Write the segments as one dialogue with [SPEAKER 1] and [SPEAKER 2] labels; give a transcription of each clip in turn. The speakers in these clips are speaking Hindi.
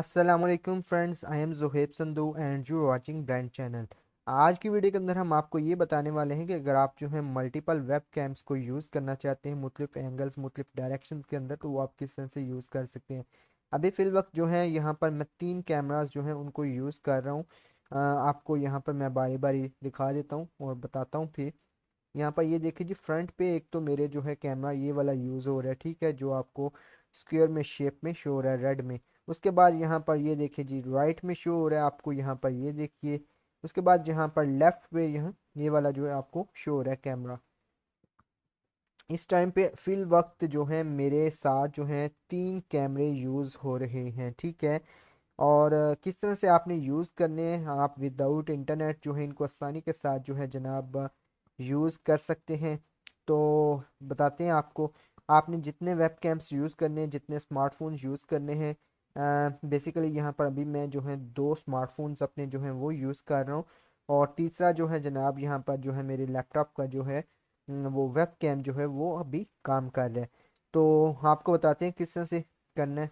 [SPEAKER 1] Aslam friends I am Zohaib Sandhu and you watching brand channel आज की वीडियो के अंदर हम आपको ये बताने वाले हैं कि अगर आप जो है मल्टीपल वेब कैम्स को यूज़ करना चाहते हैं मुख्तफ एंगल्स मुख्तफ डायरेक्शन के अंदर तो वो आप किस तरह से यूज़ कर सकते हैं अभी फ़िल वक्त जो है यहाँ पर मैं तीन कैमराज जो हैं उनको यूज़ कर रहा हूँ आपको यहाँ पर मैं बारी बारी दिखा देता हूँ और बताता हूँ फिर यहाँ पर ये देखिए जी फ्रंट पे एक तो मेरे जो है कैमरा ये वाला यूज़ हो रहा है ठीक है जो आपको स्क्वेयर में शेप में शो हो रहा है रेड में उसके बाद यहाँ पर ये देखिए जी राइट में शो हो रहा है आपको यहाँ पर ये देखिए उसके बाद यहाँ पर लेफ्ट पे यहाँ ये वाला जो है आपको शो हो रहा है कैमरा इस टाइम पे फिल वक्त जो है मेरे साथ जो है तीन कैमरे यूज़ हो रहे हैं ठीक है और किस तरह से आपने यूज़ करने हैं आप विदाउट इंटरनेट जो है इनको आसानी के साथ जो है जनाब यूज़ कर सकते हैं तो बताते हैं आपको आपने जितने वेब कैम्प्स यूज़ करने हैं जितने स्मार्टफोन यूज़ करने हैं बेसिकली यहाँ पर अभी मैं जो है दो स्मार्टफोन्स अपने जो हैं वो यूज़ कर रहा हूँ और तीसरा जो है जनाब यहाँ पर जो है मेरे लैपटॉप का जो है वो वेब कैम जो है वो अभी काम कर रहा है तो आपको बताते हैं किस तरह से करना है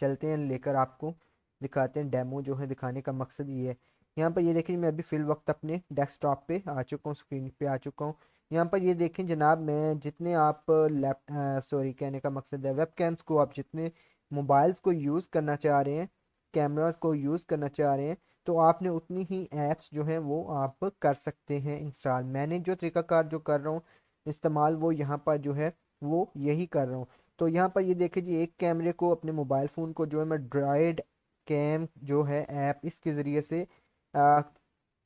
[SPEAKER 1] चलते हैं लेकर आपको दिखाते हैं डेमो जो है दिखाने का मकसद ये है यहाँ पर ये देखें मैं अभी फ़िल वक्त अपने डेस्कटॉप पे आ चुका हूँ स्क्रीन पे आ चुका हूँ यहाँ पर ये देखें जनाब मैं जितने आप लैप सॉरी कहने का मकसद है वेब कैम्स को आप जितने मोबाइल्स को यूज़ करना चाह रहे हैं कैमराज को यूज़ करना चाह रहे हैं तो आपने उतनी ही ऐप्स जो हैं वो आप कर सकते हैं इंस्टॉल मैंने जो तरीकाकार जो कर रहा हूँ इस्तेमाल वो यहाँ पर जो है वो यही कर रहा हूँ तो यहाँ पर ये देखें जी एक कैमरे को अपने मोबाइल फ़ोन को जो है मैं ड्राइड कैम जो है ऐप इसके ज़रिए से आ,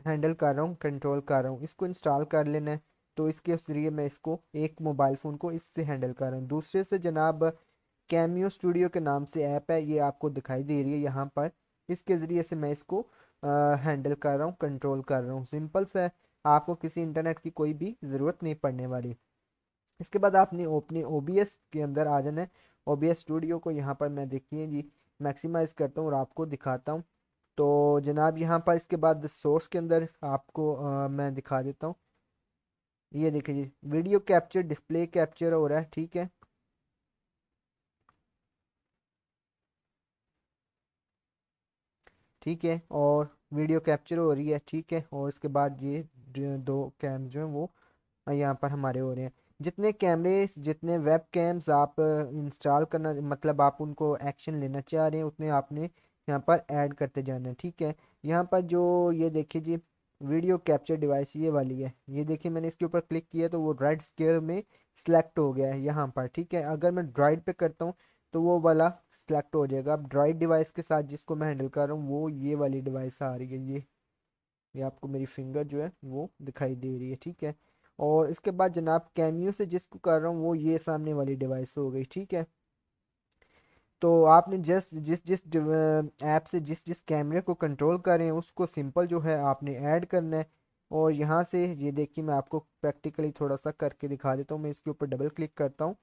[SPEAKER 1] हैंडल कर रहा हूँ कंट्रोल कर रहा हूँ इसको इंस्टॉल कर लेना है तो इसके ज़रिए मैं इसको एक मोबाइल फ़ोन को इससे हैंडल कर रहा हूँ दूसरे से जनाब कैमियो स्टूडियो के नाम से ऐप है ये आपको दिखाई दे रही है यहाँ पर इसके ज़रिए से मैं इसको हैंडल कर रहा हूँ कंट्रोल कर रहा हूँ सिंपल सा है आपको किसी इंटरनेट की कोई भी ज़रूरत नहीं पड़ने वाली इसके बाद आपने अपने ओ के अंदर आ जाना है ओ स्टूडियो को यहाँ पर मैं देखिए जी मैक्सिमाइज़ करता हूँ और आपको दिखाता हूँ तो जनाब यहाँ पर इसके बाद सोर्स के अंदर आपको आ, मैं दिखा देता हूँ ये देखिए जी वीडियो कैप्चर डिस्प्ले कैप्चर हो रहा है ठीक है ठीक है और वीडियो कैप्चर हो रही है ठीक है और इसके बाद ये दो कैम जो हैं वो यहाँ पर हमारे हो रहे हैं जितने कैमरे जितने वेब कैम्स आप इंस्टॉल करना मतलब आप उनको एक्शन लेना चाह रहे हैं उतने आपने यहाँ पर ऐड करते जाना है ठीक है यहाँ पर जो ये देखिए जी वीडियो कैप्चर डिवाइस ये वाली है ये देखिए मैंने इसके ऊपर क्लिक किया तो वो रेड स्केयर में सेलेक्ट हो गया है यहाँ पर ठीक है अगर मैं ड्राइड पे करता हूँ तो वो वाला सेलेक्ट हो जाएगा अब ड्राइव डिवाइस के साथ जिसको मैं हैंडल कर रहा हूँ वो ये वाली डिवाइस आ रही है ये ये आपको मेरी फिंगर जो है वो दिखाई दे रही है ठीक है और इसके बाद जनाब कैमियो से जिसको कर रहा हूँ वो ये सामने वाली डिवाइस हो गई ठीक है तो आपने जस्ट जिस जिस ऐप से जिस जिस कैमरे को कंट्रोल करें उसको सिंपल जो है आपने ऐड करना है और यहाँ से ये देखिए मैं आपको प्रैक्टिकली थोड़ा सा करके दिखा देता हूँ मैं इसके ऊपर डबल क्लिक करता हूँ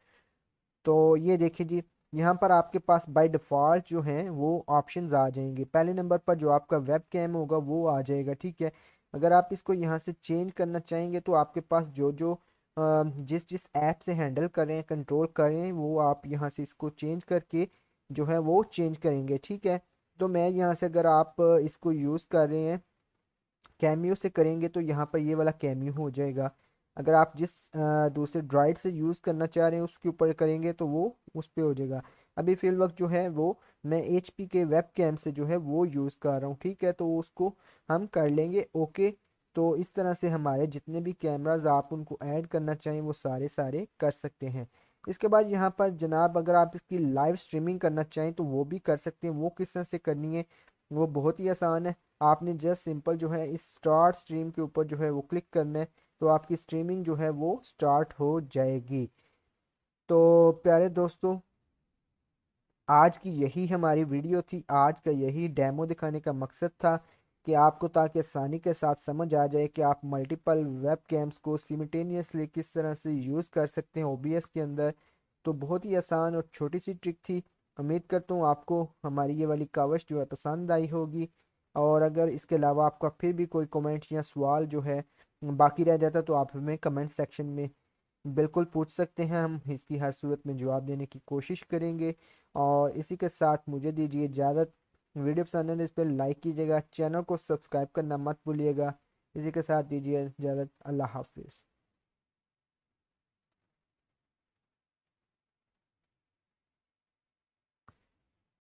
[SPEAKER 1] तो ये देखिए जी यहाँ पर आपके पास बाय डिफ़ॉल्ट जो हैं वो ऑप्शन आ जाएंगे पहले नंबर पर जो आपका वेब कैम होगा वो आ जाएगा ठीक है अगर आप इसको यहाँ से चेंज करना चाहेंगे तो आपके पास जो जो जिस जिस ऐप से हैंडल करें कंट्रोल करें वो आप यहाँ से इसको चेंज करके जो है वो चेंज करेंगे ठीक है तो मैं यहाँ से अगर आप इसको यूज़ कर रहे हैं कैमियो से करेंगे तो यहाँ पर ये वाला कैमियो हो जाएगा अगर आप जिस दूसरे ड्राइड से यूज़ करना चाह रहे हैं उसके ऊपर करेंगे तो वो उस पर हो जाएगा अभी फिल वक्त जो है वो मैं एच पी के वेब कैम से जो है वो यूज़ कर रहा हूँ ठीक है तो उसको हम कर लेंगे ओके तो इस तरह से हमारे जितने भी कैमराज आप उनको ऐड करना चाहें वो सारे सारे कर सकते हैं इसके बाद यहाँ पर जनाब अगर आप इसकी लाइव स्ट्रीमिंग करना चाहें तो वो भी कर सकते हैं वो किस तरह से करनी है वो बहुत ही आसान है आपने जस्ट सिंपल जो है इस स्टार स्ट्रीम के ऊपर जो है वो क्लिक करना है तो आपकी स्ट्रीमिंग जो है वो स्टार्ट हो जाएगी तो प्यारे दोस्तों आज की यही हमारी वीडियो थी आज का यही डेमो दिखाने का मकसद था कि आपको ताकि आसानी के साथ समझ आ जाए कि आप मल्टीपल वेब कैम्स को सिमिटेनियसली किस तरह से यूज़ कर सकते हैं ओ के अंदर तो बहुत ही आसान और छोटी सी ट्रिक थी उम्मीद करता हूँ आपको हमारी ये वाली कावश जो है पसंद आई होगी और अगर इसके अलावा आपका फिर भी कोई कमेंट या सवाल जो है बाकी रह जाता तो आप हमें कमेंट सेक्शन में बिल्कुल पूछ सकते हैं हम इसकी हर सूरत में जवाब देने की कोशिश करेंगे और इसी के साथ मुझे दीजिए इजाज़त वीडियो पसंद है इस पर लाइक कीजिएगा चैनल को सब्सक्राइब करना मत भूलिएगा इसी के साथ दीजिए इजाज़त अल्लाह हाफिज़